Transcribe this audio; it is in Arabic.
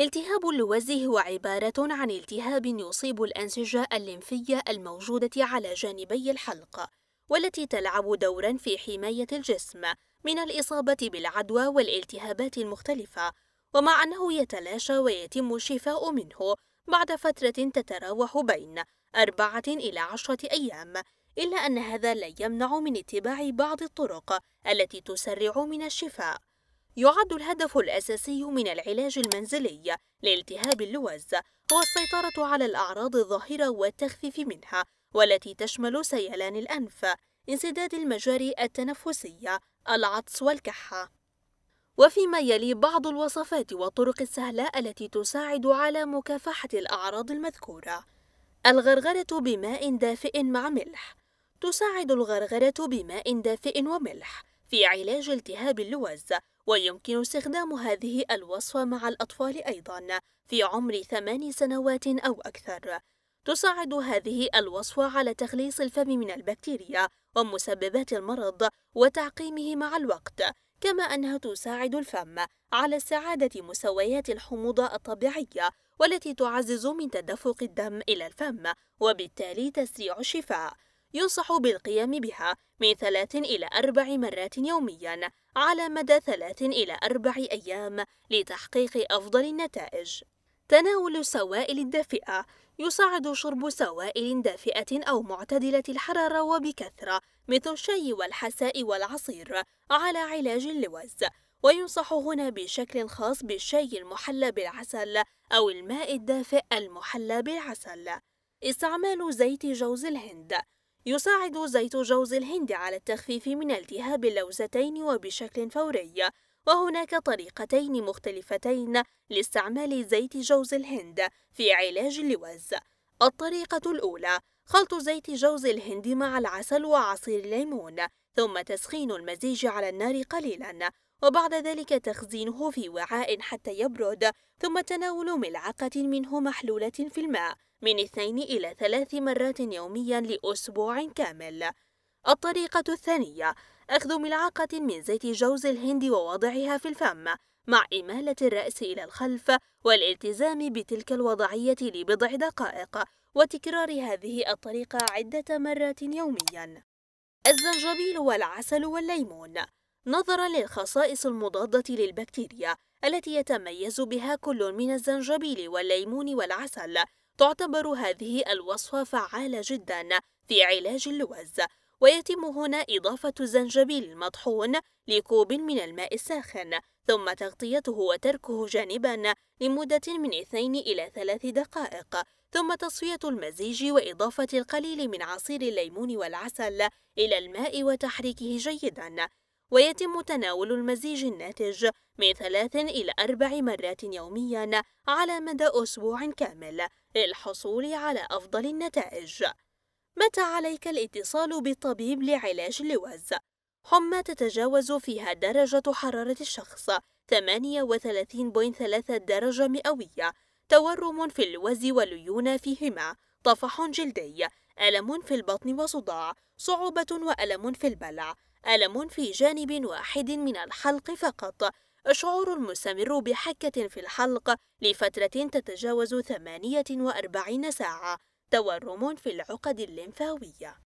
التهاب اللوز هو عبارة عن التهاب يصيب الأنسجة الليمفية الموجودة على جانبي الحلق والتي تلعب دورا في حماية الجسم من الإصابة بالعدوى والالتهابات المختلفة ومع أنه يتلاشى ويتم الشفاء منه بعد فترة تتراوح بين أربعة إلى عشرة أيام إلا أن هذا لا يمنع من اتباع بعض الطرق التي تسرع من الشفاء يعد الهدف الأساسي من العلاج المنزلي لالتهاب اللوز هو السيطرة على الأعراض الظاهرة والتخفيف منها والتي تشمل سيلان الأنف، انسداد المجاري التنفسية، العطس والكحة. وفيما يلي بعض الوصفات والطرق السهلة التي تساعد على مكافحة الأعراض المذكورة. الغرغرة بماء دافئ مع ملح تساعد الغرغرة بماء دافئ وملح في علاج التهاب اللوز ويمكن استخدام هذه الوصفة مع الأطفال أيضا في عمر ثمان سنوات أو أكثر تساعد هذه الوصفة على تخليص الفم من البكتيريا ومسببات المرض وتعقيمه مع الوقت كما أنها تساعد الفم على استعادة مستويات الحموضة الطبيعية والتي تعزز من تدفق الدم إلى الفم وبالتالي تسريع الشفاء ينصح بالقيام بها من ثلاث إلى أربع مرات يوميا على مدى ثلاث إلى أربع أيام لتحقيق أفضل النتائج. تناول السوائل الدافئة يساعد شرب سوائل دافئة أو معتدلة الحرارة وبكثرة مثل الشاي والحساء والعصير على علاج اللوز وينصح هنا بشكل خاص بالشاي المحلى بالعسل أو الماء الدافئ المحلى بالعسل استعمال زيت جوز الهند يساعد زيت جوز الهند على التخفيف من التهاب اللوزتين وبشكل فوري وهناك طريقتين مختلفتين لاستعمال زيت جوز الهند في علاج اللوز الطريقة الأولى خلط زيت جوز الهند مع العسل وعصير الليمون ثم تسخين المزيج على النار قليلا وبعد ذلك تخزينه في وعاء حتى يبرد ثم تناول ملعقة منه محلولة في الماء من اثنين إلى ثلاث مرات يوميا لأسبوع كامل الطريقة الثانية أخذ ملعقة من زيت جوز الهند ووضعها في الفم مع إمالة الرأس إلى الخلف والالتزام بتلك الوضعية لبضع دقائق وتكرار هذه الطريقة عدة مرات يوميا الزنجبيل والعسل والليمون نظرا للخصائص المضادة للبكتيريا التي يتميز بها كل من الزنجبيل والليمون والعسل تعتبر هذه الوصفة فعالة جدا في علاج اللوز ويتم هنا إضافة الزنجبيل المطحون لكوب من الماء الساخن ثم تغطيته وتركه جانبا لمدة من 2 إلى 3 دقائق ثم تصفية المزيج وإضافة القليل من عصير الليمون والعسل إلى الماء وتحريكه جيدا ويتم تناول المزيج الناتج من ثلاث إلى أربع مرات يوميا على مدى أسبوع كامل للحصول على أفضل النتائج متى عليك الاتصال بالطبيب لعلاج اللوز؟ حمى تتجاوز فيها درجة حرارة الشخص 38.3 درجة مئوية تورم في اللوز والليونة فيهما طفح جلدي ألم في البطن وصداع صعوبة وألم في البلع ألم في جانب واحد من الحلق فقط الشعور المستمر بحكة في الحلق لفترة تتجاوز 48 ساعة تورم في العقد الليمفاوية